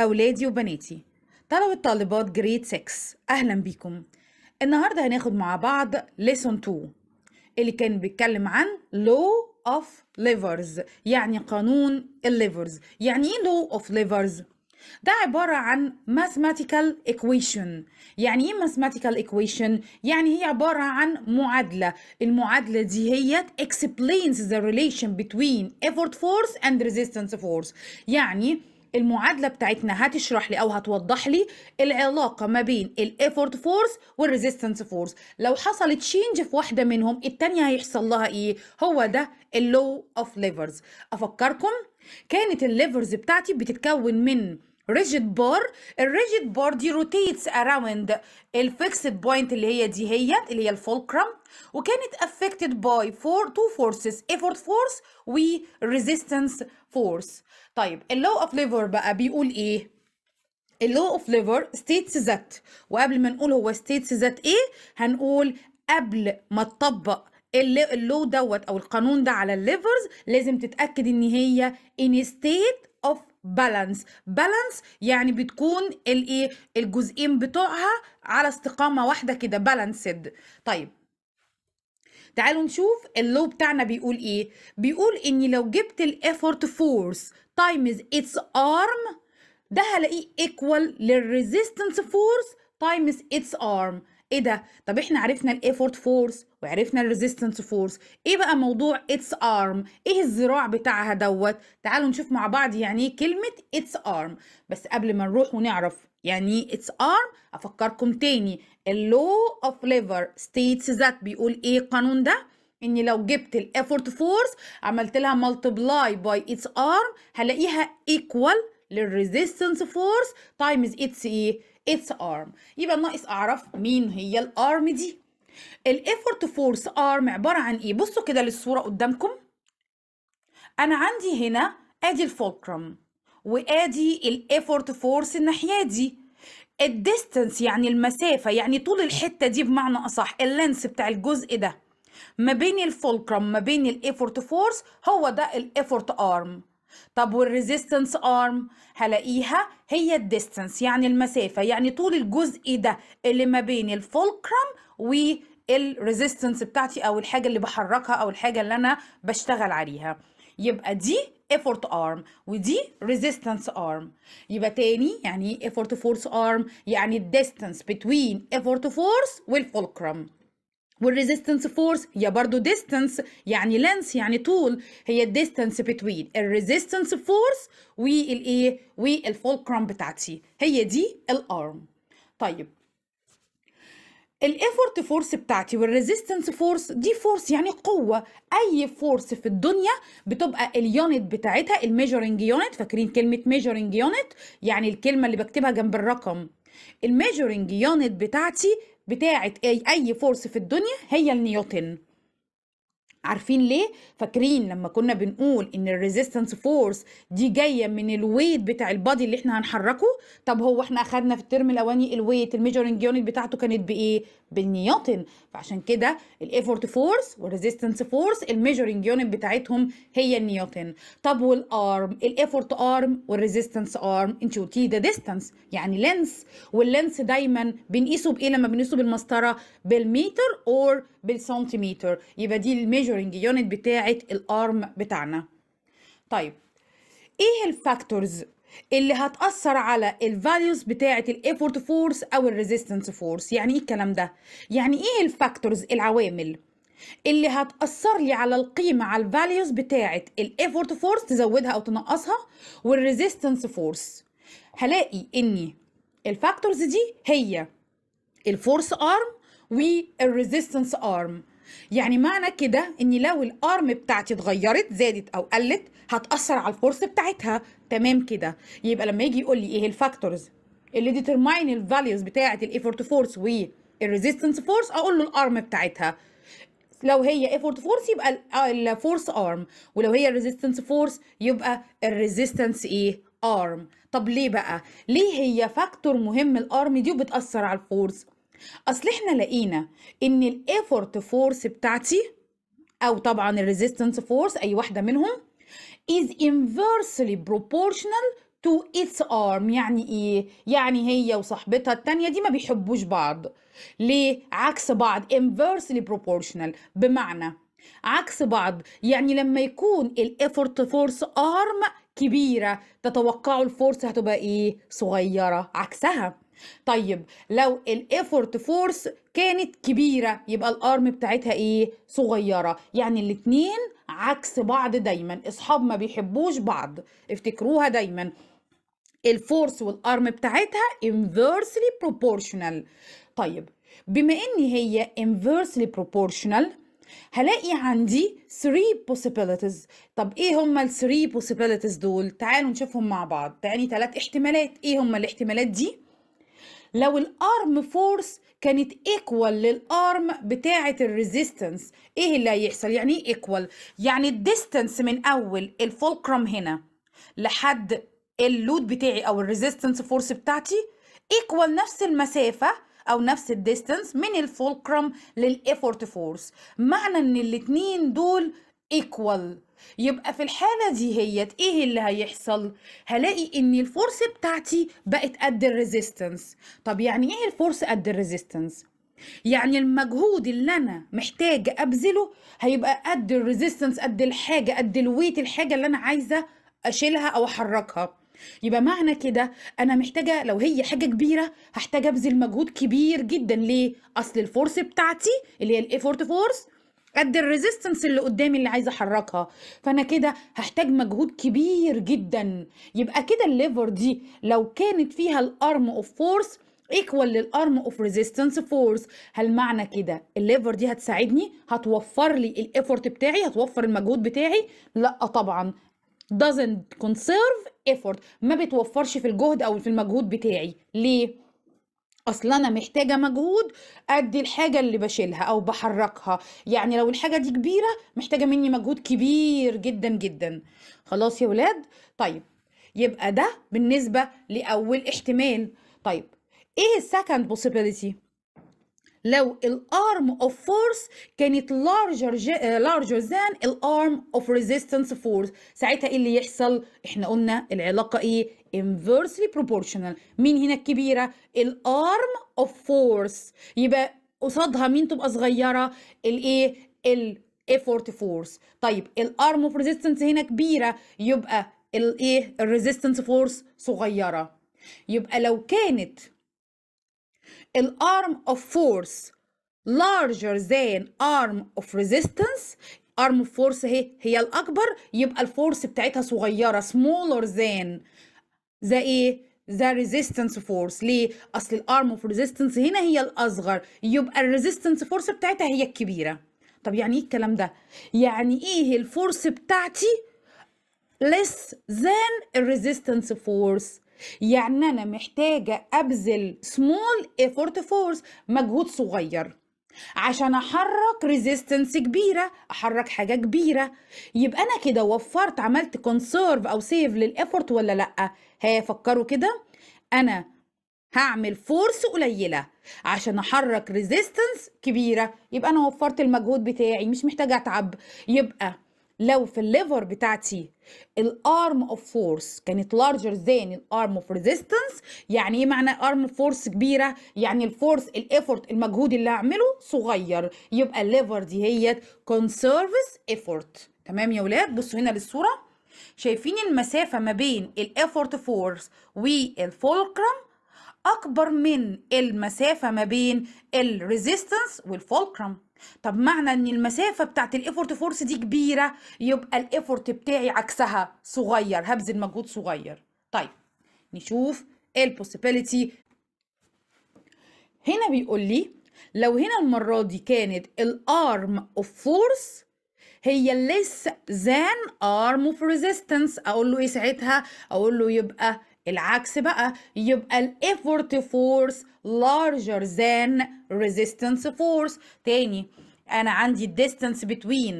أولادي وبناتي طلبة طالبات جريد 6 أهلا بيكم النهاردة هناخد مع بعض ليسون 2 اللي كان بيتكلم عن law of levers يعني قانون الليفرز يعني ايه law of levers ده عبارة عن mathematical equation يعني ايه mathematical equation؟ يعني هي عبارة عن معادلة المعادلة دي هي explains the relation between effort force and resistance force يعني المعادله بتاعتنا هتشرح لي او هتوضح لي العلاقه ما بين الايفورت فورس والريزيستنس فورس لو حصلت تشينج في واحده منهم الثانيه هيحصل لها ايه هو ده اللو اوف ليفرز افكركم كانت الليفرز بتاعتي بتتكون من ريجيد بار الريجيد بار دي روتيتس اراوند الفيكسد بوينت اللي هي دي هي اللي هي الفولكرم وكانت افكتد باي فور تو فورسز ايفورت فورس وريزيستنس force طيب اللو اوف ليفر بقى بيقول ايه اللو اوف ليفر states that وقبل ما نقول هو states that ايه هنقول قبل ما تطبق اللو دوت او القانون ده على الليفرز لازم تتاكد ان هي in state of بالانس بالانس يعني بتكون الايه الجزئين بتوعها على استقامه واحده كده بالانسد طيب تعالوا نشوف اللو بتاعنا بيقول ايه بيقول اني لو جبت الايفورت فورس تايمز اتس ارم ده هلاقيه ايكوال للريزيستنس فورس تايمز اتس ارم ايه ده طب احنا عرفنا الايفورت فورس وعرفنا الريزيستنس فورس ايه بقى موضوع اتس ارم ايه الذراع بتاعها دوت تعالوا نشوف مع بعض يعني ايه كلمه اتس ارم بس قبل ما نروح ونعرف يعني its arm افكركم تاني اللو اوف ليفر ستيتس ذات بيقول ايه القانون ده اني لو جبت الافورت فورس عملت لها ملتبلاي باي its arm هلاقيها ايكوال للريزيستنس فورس تايمز its ايه its arm يبقى ناقص اعرف مين هي الارم دي الافورت فورس ارم عباره عن ايه بصوا كده للصوره قدامكم انا عندي هنا ادي الفولكرم وادي الافورت فورس الناحيه دي الديستنس يعني المسافة يعني طول الحتة دي بمعنى أصح اللينس بتاع الجزء ده ما بين الفولكرم ما بين الايفورت فورس هو ده الايفورت ارم طب والريزيستنس ارم هلاقيها هي الديستنس يعني المسافة يعني طول الجزء ده اللي ما بين الفولكرم والريزيستنس بتاعتي او الحاجة اللي بحركها او الحاجة اللي انا بشتغل عليها يبقى دي effort arm ودي resistance arm يبقى تاني يعني ايه effort force arm يعني distance between effort force والفولكرم والريزيستنس force هي برضو distance يعني length يعني طول هي between بتوين الريزيستنس force والايه والفولكرم بتاعتي هي دي الارم طيب الايفورت فورس بتاعتي والريزيستنس فورس دي فورس يعني قوه اي فورس في الدنيا بتبقى اليونت بتاعتها الميجرنج يونت فاكرين كلمه ميجرنج يونت يعني الكلمه اللي بكتبها جنب الرقم الميجرنج يونت بتاعتي بتاعت اي فورس في الدنيا هي النيوتن عارفين ليه فاكرين لما كنا بنقول ان الريزيستنس فورس دي جايه من الويت بتاع البادي اللي احنا هنحركه طب هو احنا اخدنا في الترم الاولاني الويت الميجرنج يونت بتاعته كانت بايه بالنيوتن فعشان كده الايفورت فورس والريزيستنس فورس الميجرنج يونت بتاعتهم هي النيوتن طب والارم الايفورت ارم والريزيستنس ارم انت قلتي ده ديستانس يعني لينس واللينس دايما بنقيسه بايه لما بنقيسه بالمسطره بالمتر اور بالسنتيمتر يبقى دي الميجر الميجورنج يونت بتاعه الارم بتاعنا طيب ايه الفاكتورز اللي هتأثر على الفاليوز بتاعة الايفورت فورس او الريزيستنس فورس يعني ايه الكلام ده يعني ايه الفاكتورز العوامل اللي هتأثر لي على القيمة على الفاليوز بتاعة الايفورت فورس تزودها او تنقصها والريزيستنس فورس هلاقي اني الفاكتورز دي هي الفورس ارم والريزيستنس ارم يعني معنى كده ان لو الارم بتاعتي اتغيرت زادت او قلت هتاثر على الفورس بتاعتها تمام كده يبقى لما يجي يقول لي ايه الفاكتورز اللي ديترماين الفاليوز بتاعه الايفورت فورس والريزيستنس فورس اقول له الارم بتاعتها لو هي ايفورت فورس يبقى الفورس ارم آه، ولو هي الريزيستنس فورس يبقى الريزيستنس ايه ارم طب ليه بقى ليه هي فاكتور مهم الارم دي وبتاثر على الفورس اصل احنا لقينا ان الايفورت فورس بتاعتي او طبعا الريزيستنس فورس اي واحده منهم is inversely proportional to its arm يعني ايه يعني هي وصاحبتها التانية دي ما بيحبوش بعض ليه عكس بعض inversely proportional بمعنى عكس بعض يعني لما يكون الايفورت فورس ارم كبيره تتوقعوا الفورس هتبقى ايه صغيره عكسها طيب لو الايفورت فورس كانت كبيرة يبقى الارم بتاعتها ايه صغيرة يعني الاتنين عكس بعض دايما اصحاب ما بيحبوش بعض افتكروها دايما الفورس والارم بتاعتها inversely proportional طيب بما ان هي inversely proportional هلاقي عندي 3 possibilities طب ايه هما ال 3 possibilities دول تعالوا نشوفهم مع بعض يعني ثلاث احتمالات ايه هما الاحتمالات دي لو الارم فورس كانت ايكوال للارم بتاعه الريزيستنس ايه اللي هيحصل يعني ايه ايكوال يعني الديستنس من اول الفولكرم هنا لحد اللود بتاعي او الريزيستنس فورس بتاعتي ايكوال نفس المسافه او نفس الديستنس من الفولكرم للايفورت فورس معنى ان الاثنين دول ايكوال يبقى في الحالة دي هيت ايه اللي هيحصل هلاقي ان الفورس بتاعتي بقت قد الريزيستنس طب يعني ايه الفورس قد الريزيستنس يعني المجهود اللي انا محتاجة ابذله هيبقى قد الريزيستنس قد الحاجة قد الويت الحاجة اللي انا عايزة اشيلها او احركها يبقى معنى كده انا محتاجه لو هي حاجه كبيره هحتاج ابذل مجهود كبير جدا ليه اصل الفورس بتاعتي اللي هي الايفورت فورس قد الريزيستنس اللي قدامي اللي عايزه احركها فانا كده هحتاج مجهود كبير جدا يبقى كده الليفر دي لو كانت فيها الارم اوف فورس ايكوال للارم اوف ريزيستنس فورس هل معنى كده الليفر دي هتساعدني هتوفر لي الايفورت بتاعي هتوفر المجهود بتاعي لا طبعا doesn't conserve effort ما بتوفرش في الجهد او في المجهود بتاعي ليه اصل انا محتاجه مجهود قد الحاجه اللي بشيلها او بحركها يعني لو الحاجه دي كبيره محتاجه مني مجهود كبير جدا جدا خلاص يا ولاد طيب يبقى ده بالنسبه لاول احتمال طيب ايه السكند possibility لو الارم اوف فورس كانت لارجر لارجر ذان الارم اوف ريزيستنس فورس ساعتها ايه اللي يحصل احنا قلنا العلاقه ايه inversely proportional مين هنا الكبيره الارم اوف فورس يبقى قصادها مين تبقى صغيره الايه الافورت فورس طيب الارم اوف ريزيستنس هنا كبيره يبقى الايه الريزيستنس فورس صغيره يبقى لو كانت الارم اوف فورس larger than arm of resistance ارم اوف فورس اهي هي الاكبر يبقى الفورس بتاعتها صغيره smaller than ذا ايه ذا resistance force ليه اصل الارم اوف resistance هنا هي الاصغر يبقى الريزيستنس فورس بتاعتها هي الكبيره طب يعني ايه الكلام ده يعني ايه الفورس بتاعتي less than الريزيستنس فورس يعني أنا محتاجة أبذل small effort force مجهود صغير عشان احرك ريزيستنس كبيره احرك حاجه كبيره يبقى انا كده وفرت عملت كونسيرف او سيف للافورت ولا لا ها فكروا كده انا هعمل فورس قليله عشان احرك ريزيستنس كبيره يبقى انا وفرت المجهود بتاعي مش محتاجه اتعب يبقى لو في الليفر بتاعتي الارم اوف فورس كانت لارجر ذان الارم اوف ريزيستنس يعني ايه معنى ارم فورس كبيره يعني الفورس الايفورت المجهود اللي هعمله صغير يبقى الليفر دي هي كونسيرفس ايفورت تمام يا ولاد بصوا هنا للصوره شايفين المسافه ما بين الايفورت فورس والفولكرم اكبر من المسافه ما بين الريزيستنس والفولكرم طب معنى ان المسافه بتاعت الايفورت فورس دي كبيره يبقى الايفورت بتاعي عكسها صغير هبذل مجهود صغير طيب نشوف ايه البوسيبيليتي هنا بيقول لي لو هنا المره دي كانت الارم اوف فورس هي less than arm of resistance اقول له ايه ساعتها اقول له يبقى العكس بقى يبقى ال effort force larger than resistance force تاني انا عندي الديستانس between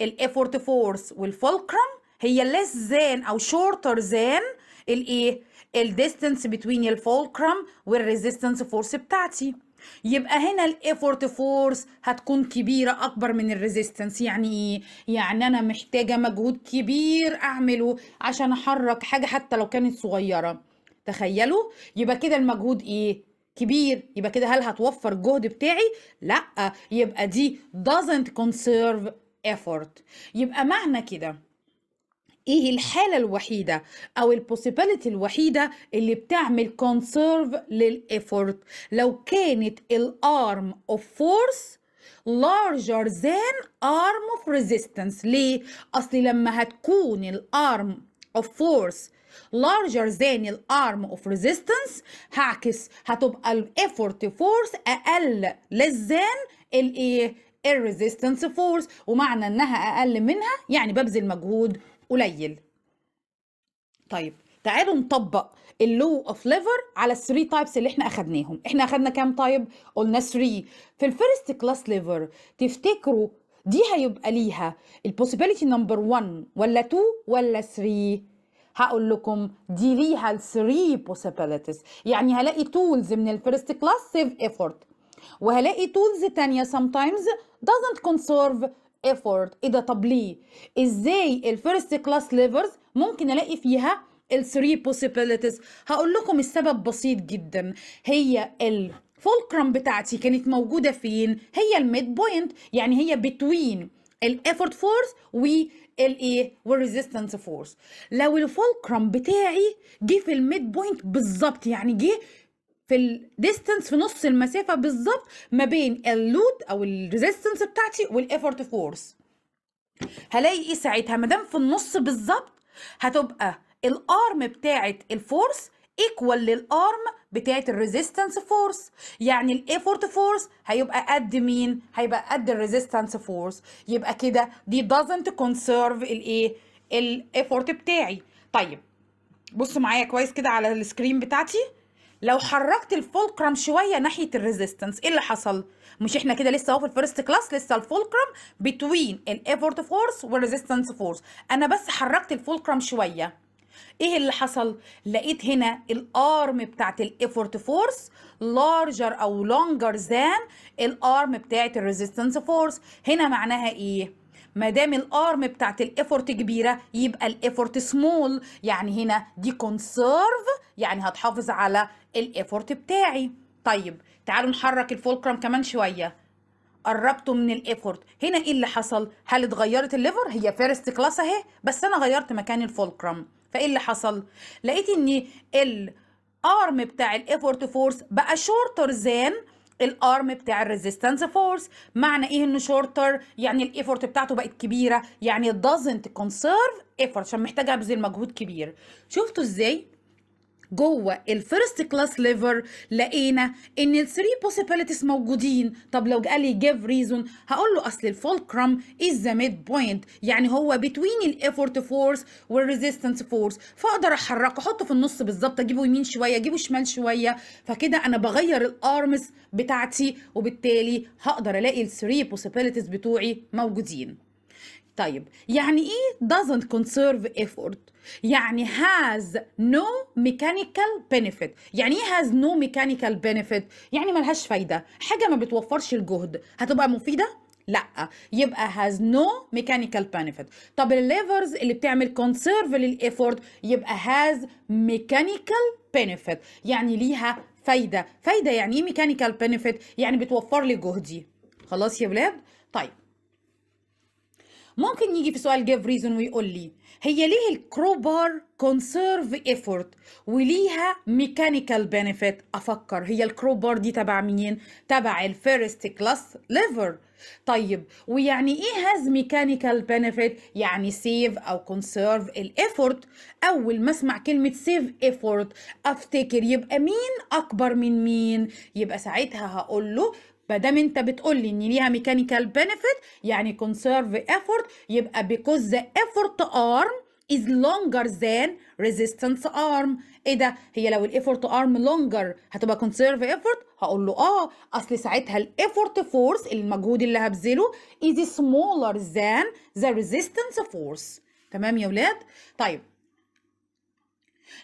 الايفورت فورس والفولكرم هي less than او shorter than الايه الديستانس between الفولكرم والريزيستنس فورس بتاعتي يبقى هنا الايفورت فورس هتكون كبيره اكبر من الريزيستنس يعني ايه يعني انا محتاجه مجهود كبير اعمله عشان احرك حاجه حتى لو كانت صغيره تخيلوا يبقى كده المجهود ايه كبير يبقى كده هل هتوفر الجهد بتاعي لا يبقى دي doesn't conserve effort يبقى معنى كده ايه الحاله الوحيده او البوسيبيليتي الوحيده اللي بتعمل كونسيرف للايفورت لو كانت الارم اوف فورس larger than arm of resistance ليه؟ أصل لما هتكون الارم of force larger than الارم of resistance هعكس هتبقى الافورت فورس أقل less الايه؟ الريزيستنس فورس ومعنى انها اقل منها يعني ببذل مجهود قليل طيب تعالوا نطبق اللو اوف ليفر على الثري تايبس اللي احنا اخدناهم احنا اخدنا كام تايب قلنا 3 في الفيرست كلاس ليفر تفتكروا دي هيبقى ليها البوسيبيليتي نمبر 1 ولا 2 ولا 3 هقول لكم دي ليها 3 possibilities يعني هلاقي تولز من الفيرست كلاس سيف ايفورت وهلاقي تولز تانية sometimes doesn't conserve effort ايه ده طب ليه ازاي الفيرست كلاس ليفرز ممكن الاقي فيها الثري possibilities هقول لكم السبب بسيط جدا هي ال بتاعتي كانت موجودة فين هي الميد بوينت يعني هي بتوين الافورت فورس والايه والريزيستنس فورس لو الفولكرم بتاعي جه في الميد بوينت بالظبط يعني جه في الديستنس في نص المسافه بالظبط ما بين اللود او الريزيستنس بتاعتي والافورت فورس هلاقي ايه ساعتها ما دام في النص بالظبط هتبقى الارم بتاعه الفورس ايكوال للارم بتاعه الريزيستنس فورس يعني الايفورت فورس هيبقى قد مين هيبقى قد الريزيستنس فورس يبقى كده دي doesn't conserve الايه الايفورت بتاعي طيب بصوا معايا كويس كده على السكرين بتاعتي لو حركت الفولكرم شويه ناحيه الريزيستنس ايه اللي حصل مش احنا كده لسه اهو في الفيرست كلاس لسه الفولكرم بتوين الايفورت فورس والريزيستنس فورس انا بس حركت الفولكرم شويه ايه اللي حصل لقيت هنا الارم بتاعت الايفورت فورس لارجر او لونجر ذان الارم بتاعت الريزيستنس فورس هنا معناها ايه ما دام الارم بتاعت الايفورت كبيره يبقى الايفورت سمول يعني هنا دي كونسيرف يعني هتحافظ على الافورت بتاعي طيب تعالوا نحرك الفولكرم كمان شويه قربته من الافورت هنا ايه اللي حصل هل اتغيرت الليفر هي فيرست كلاس اهي بس انا غيرت مكان الفولكرم فايه اللي حصل لقيت ان الارم بتاع الافورت فورس بقى شورتر زان الارم بتاع الريزيستنس فورس معنى ايه انه شورتر يعني الايفورت بتاعته بقت كبيره يعني doesn't conserve effort عشان محتاجه ابذل مجهود كبير شفتوا ازاي جوه الفيرست كلاس ليفر لقينا ان الثري بوسيبيليتيز موجودين طب لو قال لي جيف ريزون هقول له اصل الفولكرم از ذا ميد بوينت يعني هو بتوين الايفورت فورس والريزيستنس فورس فاقدر احركه احطه في النص بالظبط اجيبه يمين شويه اجيبه شمال شويه فكده انا بغير الارمز بتاعتي وبالتالي هقدر الاقي الثري بوسيبيليتيز بتوعي موجودين طيب يعني ايه doesn't conserve effort يعني has no mechanical benefit يعني ايه has no mechanical benefit يعني ملهاش فايده حاجه ما بتوفرش الجهد هتبقى مفيده لا يبقى has no mechanical benefit طب الليفرز اللي بتعمل conserve للإفورد يبقى has mechanical benefit يعني ليها فايدة فايدة يعني ايه mechanical benefit يعني بتوفر لي جهدي خلاص يا ولاد طيب ممكن يجي في سؤال جيف ريزون ويقول لي هي ليه الكروبار كونسيرف ايفورت وليها ميكانيكال بنفيت افكر هي الكروبار دي تبع مين تبع الفيرست كلاس ليفر طيب ويعني ايه هاز ميكانيكال بنفيت يعني سيف او كونسيرف الايفورت اول ما اسمع كلمه سيف ايفورت افتكر يبقى مين اكبر من مين يبقى ساعتها هقول له ما دام انت بتقول لي ان ليها ميكانيكال بنفيت يعني كونسيرف ايفورت يبقى بيكوز ذا ايفورت ارم از لونجر ذان ريزيستنس ارم ايه ده هي لو الايفورت ارم لونجر هتبقى كونسيرف ايفورت هقول له اه اصل ساعتها الايفورت فورس المجهود اللي هبذله از سمولر ذان ذا ريزيستنس فورس تمام يا ولاد طيب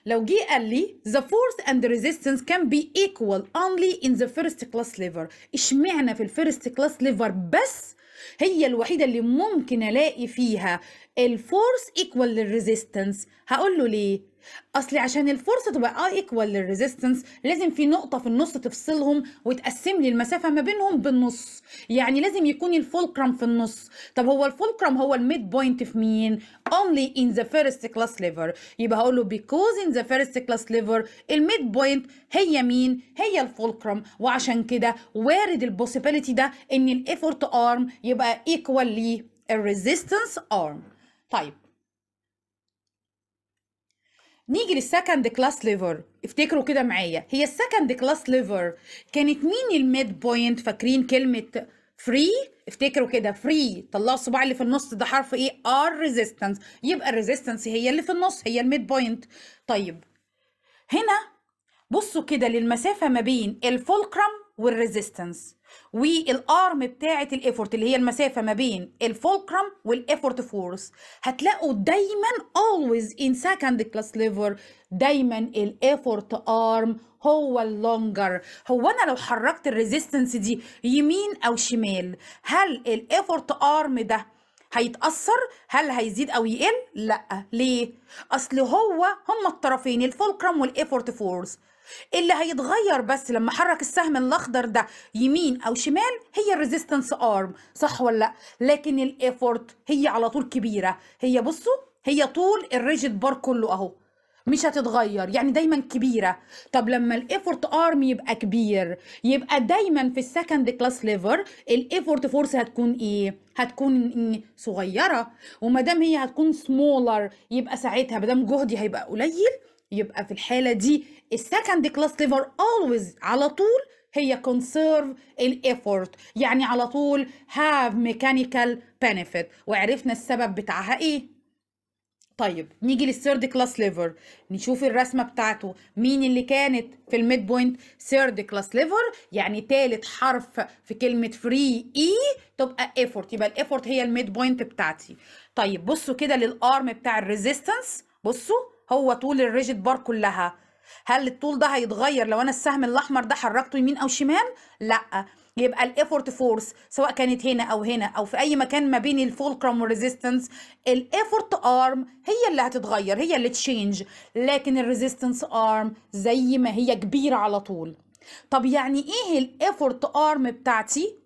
لو جه قال لي the force and the resistance can be equal only in the first class lever اشمعنى في الفيرست كلاس ليفر بس هي الوحيدة اللي ممكن ألاقي فيها الفورس equal للريزيستنس هقول له ليه اصل عشان الفرصه تبقى اي ايكوال للريزيستنس لازم في نقطه في النص تفصلهم وتقسم لي المسافه ما بينهم بالنص يعني لازم يكون الفولكرم في النص طب هو الفولكرم هو الميد بوينت في مين اونلي ان ذا فيرست كلاس ليفر يبقى هقول له بيكوز ان ذا فيرست كلاس ليفر الميد بوينت هي مين هي الفولكرم وعشان كده وارد البوسيبيليتي ده ان الايفورت ارم يبقى ايكوال للريزيستنس ارم طيب نيجي للسكند كلاس ليفر افتكروا كده معايا هي السكند كلاس ليفر كانت مين الميد بوينت فاكرين كلمه فري افتكروا كده فري طلعوا الصباع اللي في النص ده حرف ايه ار ريزيستنس يبقى الريزيستنس هي اللي في النص هي الميد بوينت طيب هنا بصوا كده للمسافه ما بين الفولكرم والريزيستنس والارم بتاعه الايفورت اللي هي المسافه ما بين الفولكرم والايفورت فورس هتلاقوا دايما اولويز ان سكند كلاس ليفر دايما الايفورت ارم هو اللونجر هو انا لو حركت الريزيستنس دي يمين او شمال هل الايفورت ارم ده هيتأثر هل هيزيد او يقل لا ليه اصل هو هما الطرفين الفولكرم والايفورت فورس اللي هيتغير بس لما حرك السهم الاخضر ده يمين او شمال هي الريزيستنس ارم صح ولا لا لكن الايفورت هي على طول كبيره هي بصوا هي طول الريجيد بار كله اهو مش هتتغير يعني دايما كبيره طب لما الايفورت ارم يبقى كبير يبقى دايما في السكند كلاس ليفر الايفورت فورس هتكون ايه هتكون إيه؟ صغيره وما دام هي هتكون سمولر يبقى ساعتها ما دام جهدي هيبقى قليل يبقى في الحاله دي السكند كلاس ليفر always على طول هي كونسيرف الايفورت يعني على طول هاف ميكانيكال بينيفيت وعرفنا السبب بتاعها ايه طيب نيجي للثيرد كلاس ليفر نشوف الرسمه بتاعته مين اللي كانت في الميد بوينت ثيرد كلاس ليفر يعني تالت حرف في كلمه فري اي e تبقى ايفورت يبقى الايفورت هي الميد بوينت بتاعتي طيب بصوا كده للارم بتاع الريزيستنس بصوا هو طول الريجيت بار كلها هل الطول ده هيتغير لو انا السهم الاحمر ده حركته يمين او شمال لا يبقى الايفورت فورس سواء كانت هنا او هنا او في اي مكان ما بين الفولكرم والريزيستنس الايفورت ارم هي اللي هتتغير هي اللي تشينج لكن الريزيستنس ارم زي ما هي كبيره على طول طب يعني ايه الايفورت ارم بتاعتي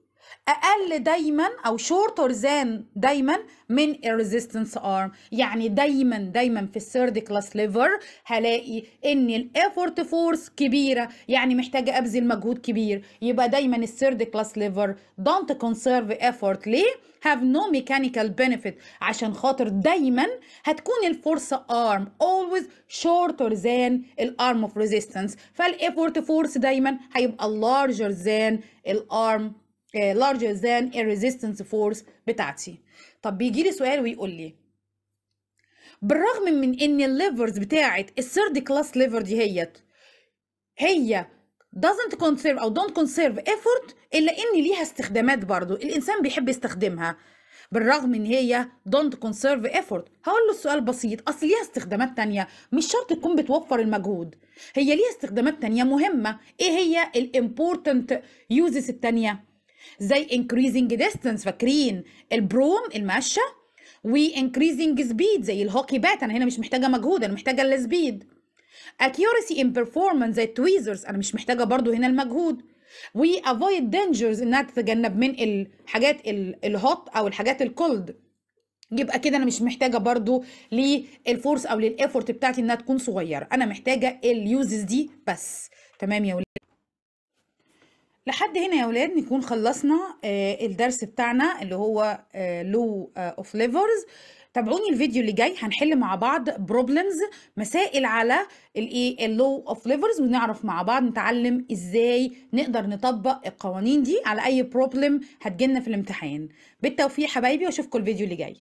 اقل دايما او شورتر ذان دايما من الريزيستنس ارم يعني دايما دايما في الثيرد كلاس ليفر هلاقي ان الايفورت فورس كبيره يعني محتاجه ابذل مجهود كبير يبقى دايما الثيرد كلاس ليفر دونت كونسيرف ايفورت ليه هاف نو ميكانيكال بينيفيت عشان خاطر دايما هتكون الفورس ارم اولويز شورتر ذان الارم اوف resistance فالايفورت فورس دايما هيبقى لارجر ذان الارم آه، larger than a resistance force بتاعتي طب بيجي لي سؤال ويقول لي بالرغم من ان الليفرز بتاعه الثيرد كلاس ليفر دي هيت هي doesn't conserve او don't conserve effort الا ان ليها استخدامات برضو الانسان بيحب يستخدمها بالرغم ان هي don't conserve effort هقول له السؤال بسيط اصل ليها استخدامات تانية مش شرط تكون بتوفر المجهود هي ليها استخدامات تانية مهمة ايه هي الامبورتنت يوزز التانية زي increasing distance فاكرين البروم الماشة و increasing speed زي الهوكي بات انا هنا مش محتاجه مجهود انا محتاجه السبيد accuracy in performance زي التويزرز انا مش محتاجه برضو هنا المجهود و avoid dangers انها تتجنب من الحاجات الهوت او الحاجات الكولد يبقى كده انا مش محتاجه برضو للفورس او للافورت بتاعتي انها تكون صغيره انا محتاجه اليوزز دي بس تمام يا ولاد لحد هنا يا ولاد نكون خلصنا آه، الدرس بتاعنا اللي هو لو اوف ليفرز تابعوني الفيديو اللي جاي هنحل مع بعض بروبلمز مسائل على الايه اللو اوف ليفرز ونعرف مع بعض نتعلم ازاي نقدر نطبق القوانين دي على اي بروبلم لنا في الامتحان بالتوفيق حبايبي واشوفكم الفيديو اللي جاي